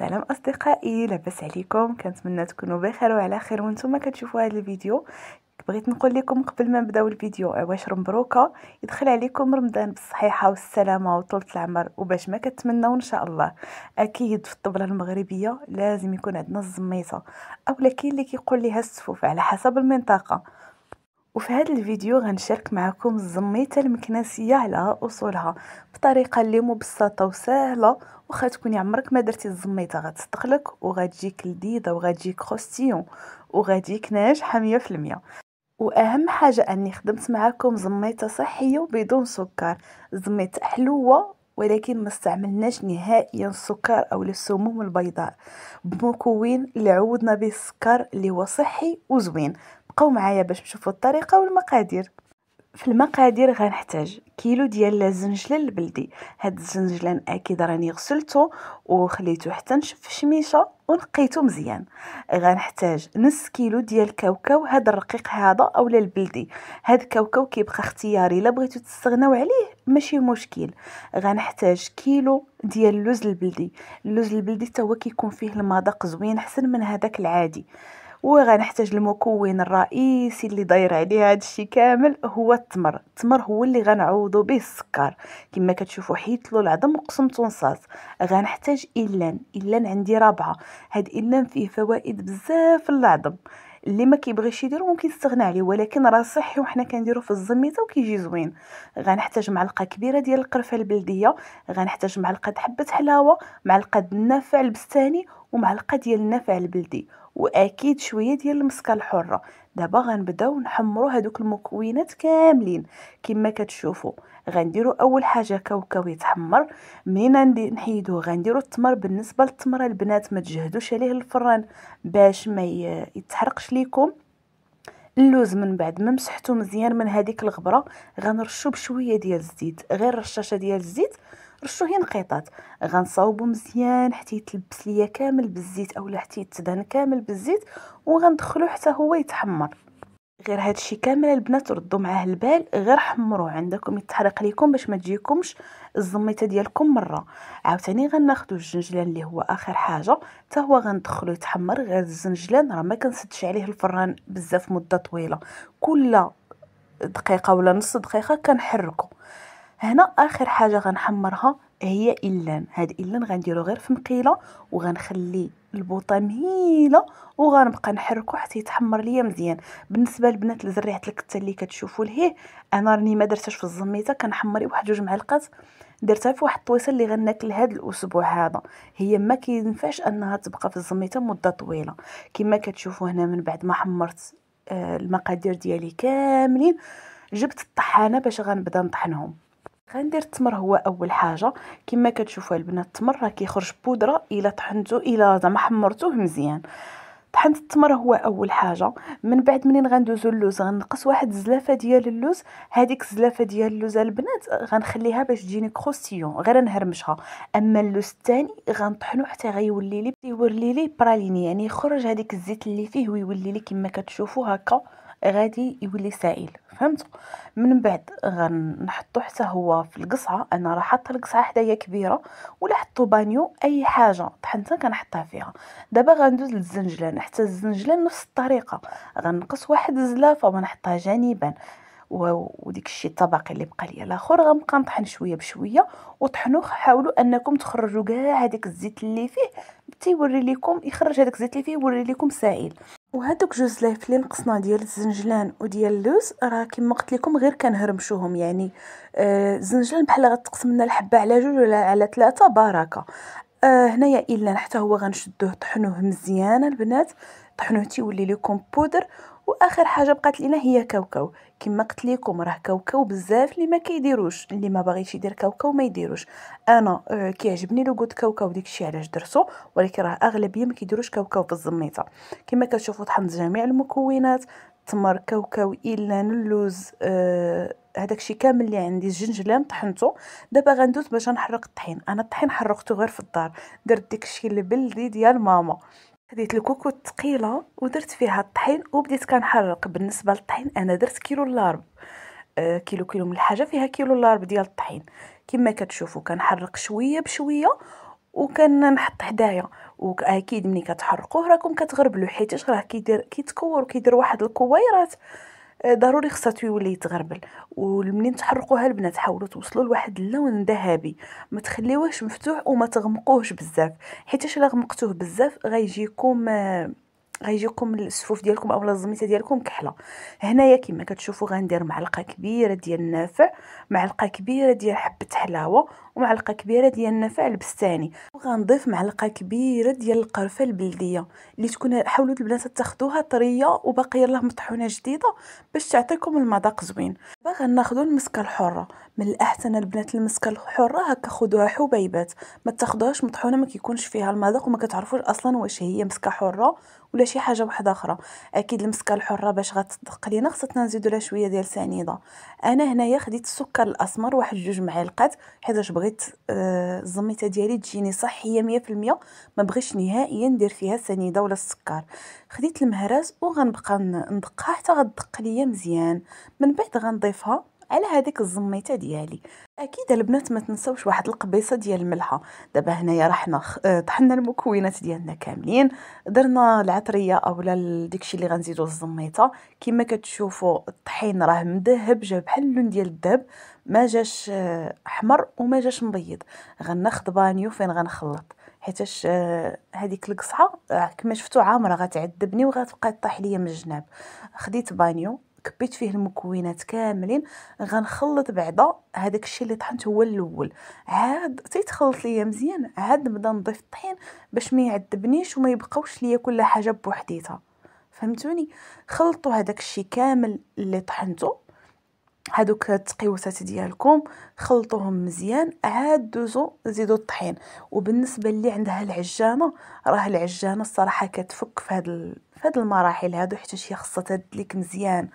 السلام اصدقائي لاباس عليكم كنتمنى تكونوا بخير وعلى خير وانتم كتشوفوا هذا الفيديو بغيت نقول لكم قبل ما نبداو الفيديو واش مبروكه يدخل عليكم رمضان بالصحيحه والسلامه وطولة العمر وباش ما كتمناو ان شاء الله اكيد في الطبله المغربيه لازم يكون عندنا الزميطه اولا كاين اللي كيقول ليها السفوف على حسب المنطقه وفي هذا الفيديو غنشارك معكم الزميته المكنسيه على اصولها بطريقه اللي مبسطه وسهله واخا تكوني عمرك ما درتي الزميته غتستقلك وغتجيك لذيذه وغتجيك خوستيون وغتجيك ناجحه 100% واهم حاجه اني خدمت معكم زميته صحيه وبدون سكر زميته حلوه ولكن ما استعملناش نهائيا السكر او السموم البيضاء بمكون اللي عودنا به السكر اللي هو صحي وزوين بقاو معايا باش نشوفوا الطريقه والمقادير في المقادير غنحتاج كيلو ديال الزنجلان البلدي هاد الزنجلان اكيد راني غسلته وخليته حتى نشف في شميشه ونقيته مزيان غنحتاج نص كيلو ديال الكاوكاو هاد الرقيق هذا اولا البلدي هاد الكاوكاو كيبقى اختياري الا بغيتو تستغناو عليه ماشي مشكل غنحتاج كيلو ديال اللوز البلدي اللوز البلدي حتى هو كيكون فيه المذاق زوين احسن من هذاك العادي وغنحتاج المكون الرئيسي اللي داير عليه هذا الشيء كامل هو التمر التمر هو اللي غنعوضو به السكر كما كتشوفوا حيت له العظم وقسمته نصاص غنحتاج إلان إلان عندي رابعه هاد إلان فيه فوائد بزاف للعظم اللي ما كيبغيش يديرو ممكن يستغنى عليه ولكن راه صحي وحنا كنديرو في الزميته وكيجي زوين غنحتاج معلقه كبيره ديال القرفه البلديه غنحتاج معلقه حبه حلاوه معلقه النافع البستاني ومعلقه ديال النفع البلدي واكيد شويه ديال المسكه الحره دابا غنبداو نحمرو هادوك المكونات كاملين كما كتشوفوا غنديرو اول حاجه كاوكاو يتحمر منين نحيدوه غنديرو التمر بالنسبه للتمره البنات ما تجهدوش عليه الفران باش ما يتحرقش ليكم اللوز من بعد ما مسحتو مزيان من هذيك الغبره غنرشو بشويه ديال الزيت غير رشاشه ديال الزيت رشوه نقيطات غنصاوبو مزيان حتى يتلبس ليا كامل بالزيت اولا حتى يتدهن كامل بالزيت وغندخلو حتى هو يتحمر غير هادشي كامل البنات ردوا معاه البال غير حمروه عندكم يتحرق ليكم باش ما تجيكمش الزميته ديالكم مره عاوتاني غناخذوا الجنجلان اللي هو اخر حاجه حتى هو غندخلو يتحمر غير الزنجلان راه ما كنسدش عليه الفران بزاف مده طويله كل دقيقه ولا نص دقيقه كنحركو هنا اخر حاجه غنحمرها هي إلان هاد إلان غنديرو غير في مقيله وغنخلي البوطه مهيله وغنبقى نحركو حتى يتحمر ليا مزيان بالنسبه للبنات لزريعه الكته اللي كتشوفوا لهيه انا راني ما درتهاش في الزميته كنحمري واحد جوج معلقات درتها في واحد الطويسه اللي غناكل هاد الاسبوع هذا هي ما كينفعش انها تبقى في الزميته مده طويله كما كتشوفوا هنا من بعد ما حمرت آه، المقادير ديالي كاملين جبت الطحانه باش غنبدا نطحنهم غندير التمر هو اول حاجه كما كتشوفوا البنات التمر راه كيخرج بودره الا طحنتو الا زعما حمرتوه مزيان طحنت التمر هو اول حاجه من بعد منين غندوزو اللوز غنقص واحد الزلافه ديال اللوز هذيك الزلافه ديال اللوز البنات غنخليها باش تجيني كروستيون غير نهرمشها اما اللوز الثاني غنطحنو حتى غيولي لي يولي لي براليني يعني يخرج هذيك الزيت اللي فيه ويولي لي كما كتشوفوا هكا غادي يولي سائل فهمت من بعد غنحطو حتى هو في القصعه انا راه حاطه القصعه حدايا كبيره ولا حطو بانيو اي حاجه طحنتها كنحطها فيها دابا غندوز للزنجلان حتى الزنجلان نفس الطريقه غنقص واحد الزلافه ونحطها جانبا وديك الشيء الطبق اللي بقى ليا الاخر غنبقى نطحن شويه بشويه وطحنوا حاولوا انكم تخرجوا كاع هذاك الزيت اللي فيه تيوري لكم يخرج هذاك الزيت اللي فيه يوري لكم سائل وهذوك جوج زلايف اللي نقصنا ديال الزنجلان وديال اللوز راه كما قلت لكم غير كنهرمشوهم يعني آه، الزنجلان آه بحال غتقسم لنا الحبه على جوج ولا على ثلاثه بركه آه هنايا الا حتى هو غنشدوه طحنوه مزيان البنات طحنوه تيولي لكم بودر واخر حاجه بقات لينا هي كاوكاو كما قلت لكم راه كاوكاو بزاف اللي ما كيديروش اللي ما باغيش يدير كاوكاو ما يديروش انا آه كيعجبني لوغو كاوكاو داكشي علاش درتو ولكن راه اغلبيه ما كيديروش كاوكاو في الزميطه كما كتشوفوا طحنت جميع المكونات تمر كاوكاو الا اللوز هذاك آه، الشيء كامل اللي عندي الجنجلان طحنته دابا غندوز باش نحرق الطحين انا الطحين حرقته غير في الدار درت داكشي الشيء البلدي ديال ماما خديت الكوكوط ثقيله ودرت فيها الطحين وبديت كنحرق بالنسبه للطحين انا درت كيلو لارب آه، كيلو كيلو من الحاجه فيها كيلو لارب ديال الطحين كما كتشوفوا كنحرق شويه بشويه نحط حدايا واكيد ملي كتحرقوه راكم كتغربلو حيتاش راه كيدير كيتكور وكيدير واحد الكويرات ضروري خصها يولي يتغربل ومنين تحرقوها البنات حاولوا توصلوا لواحد اللون ذهبي ما تخليوهش مفتوح وما تغمقوهش بزاف حيت الا غمقتوه بزاف غيجيكم آه، غيجيكم السفوف ديالكم اولا الزميته ديالكم كحله هنايا كما كتشوفوا غندير معلقه كبيره ديال النافع معلقه كبيره ديال حبه حلاوه ومعلقه كبيره ديال النافع البستاني وغنضيف معلقه كبيره ديال القرفه البلديه اللي تكون حاولوا البنات تاخذوها طريه وباقيه يلاه مطحونه جديده باش تعطيكم المذاق زوين دابا غناخذوا المسكه الحره من الاحسن البنات المسكه الحره هكا خذوها حبيبات ما تاخذوهاش مطحونه ما كيكونش فيها المذاق وما كتعرفوش اصلا واش هي مسكه حره ولا شي حاجه واحده اخرى اكيد المسكه الحره باش غتدق لينا خصنا نزيدو لها شويه ديال سنيده انا هنايا خديت السكر الاسمر واحد جوج معالقات حيتاش بغيت آه، الزميته ديالي تجيني صحيه 100% ما بغيش نهائيا ندير فيها السنيده ولا السكر خديت المهراس وغنبقى ندقها حتى غتدق ليا مزيان من بعد غنضيفها على هذيك الزميته ديالي اكيد البنات ما تنساوش واحد القبيصه ديال الملحه دابا هنايا رحنا آه، طحنا المكونات ديالنا كاملين درنا العطريه اولا داكشي اللي غنزيدو الزميته كما كتشوفوا الطحين راه مذهب جا بحال اللون ديال الذهب ما جاش آه، احمر وما جاش مبيض غناخذ بانيو فين غنخلط حيتاش آه، هذيك القصعه كما شفتوا عامره غتعذبني وغتبقى طيح ليا من الجناب خديت بانيو كبيت فيه المكونات كاملين غنخلط بعدا هذاك الشيء اللي طحنت هو الاول عاد تيتخلط ليا مزيان عاد نبدا نضيف الطحين باش ما يعذبنيش وما يبقاوش ليا كل حاجه بوحديتها فهمتوني خلطوا هذاك الشيء كامل اللي طحنته هادوك التقيوسات ديالكم خلطوهم مزيان عاد دوزو زيدو الطحين وبالنسبه اللي عندها العجانه راه العجانه الصراحه كتفك في هاد في هاد المراحل هادو حتى هي خاصها تدلك مزيان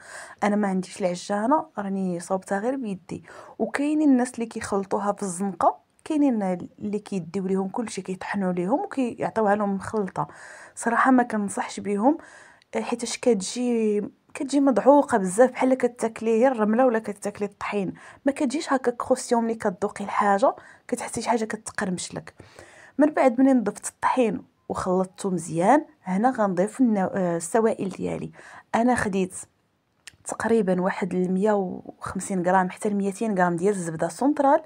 انا ما عنديش العجانه راني صوبتها غير بيدي وكاينين الناس اللي كيخلطوها في الزنقه كاينين اللي كيديو ليهم كلشي كيطحنوا ليهم وكيعطيوها لهم مخلطه صراحه ما كنصحش بيهم حيتاش كتجي كتجي مضعوقه بزاف بحال كتاكلي هي الرمله ولا كتاكلي الطحين ما كتجيش هكا كروسيو ملي كتذوقي الحاجه كتحسي شي حاجه كتقرمش لك من بعد ملي نضفت الطحين وخلطته مزيان هنا غنضيف آه، السوائل ديالي انا خديت تقريبا واحد 150 غرام حتى 200 غرام ديال الزبده سنترال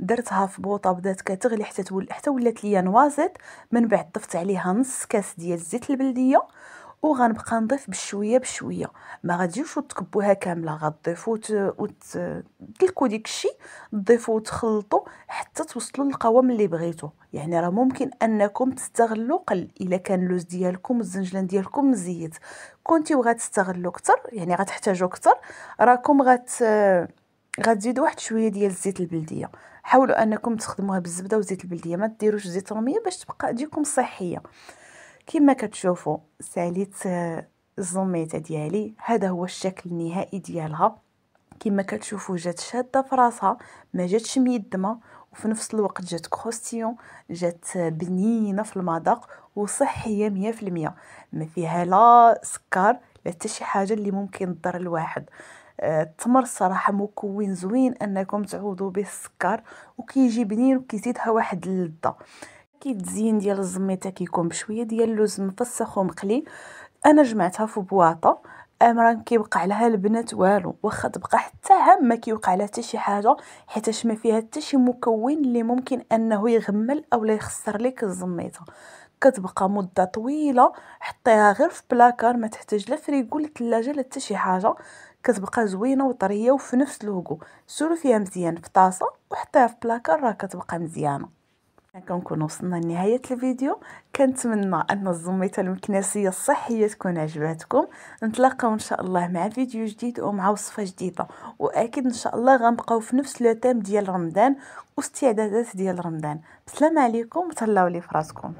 درتها في بوطه بدات كتغلي حتى تول حتى ولات ليا نوازيت من بعد ضفت عليها نص كاس ديال الزيت البلديه وغنبقى نضيف بشويه بشويه ما غاديوش تكبوها كامله غتضيفوا وتدلكوا ديك الشيء تضيفوا وتخلطوا حتى توصلوا للقوام اللي بغيتو يعني راه ممكن انكم تستغلوا قل الا كان اللوز ديالكم الزنجلان ديالكم مزيت كنتي وغتستغلوا اكثر يعني غتحتاجوا اكثر راكم غت غتزيدوا واحد شويه ديال الزيت البلديه حاولوا انكم تخدموها بالزبده وزيت البلديه ما ديروش زيت روميه باش تبقى ديكم صحيه كما كتشوفوا ساليت آه، الزوميتا ديالي هذا هو الشكل النهائي ديالها كما كتشوفوا جات شاده في راسها ما جاتش ميدمه وفي نفس الوقت جات كروستيون جات بنينه في المذاق وصحيه مية في المية ما فيها لا سكر لا حتى شي حاجه اللي ممكن تضر الواحد آه، التمر الصراحه مكون زوين انكم تعوضوا به السكر وكيجي بنين وكيزيدها واحد اللذه كيتزين ديال الزميته كيكون بشويه ديال اللوز مفسخ ومقلي انا جمعتها في بواطه امرا كيبقى لها البنات والو واخا تبقى حتى عام ما كيوقع لها حتى شي حاجه حيتاش ما فيها حتى شي مكون اللي ممكن انه يغمل او لا يخسر لك الزميته كتبقى مده طويله حطيها غير في بلاكار ما تحتاج لا فريكو لا ثلاجه لا حتى شي حاجه كتبقى زوينه وطريه وفي نفس الهوكو سولو فيها مزيان في طاسه وحطيها في بلاكار راه كتبقى مزيانه كنكون وصلنا لنهاية الفيديو كنتمنى أن الزميتة المكنسية الصحية تكون عجبتكم نتلاقاو إن شاء الله مع فيديو جديد ومع وصفة جديدة وأكيد إن شاء الله غنبقاو في نفس لوتام ديال رمضان واستعدادات ديال رمضان السلام عليكم وتهلاو لي فراسكم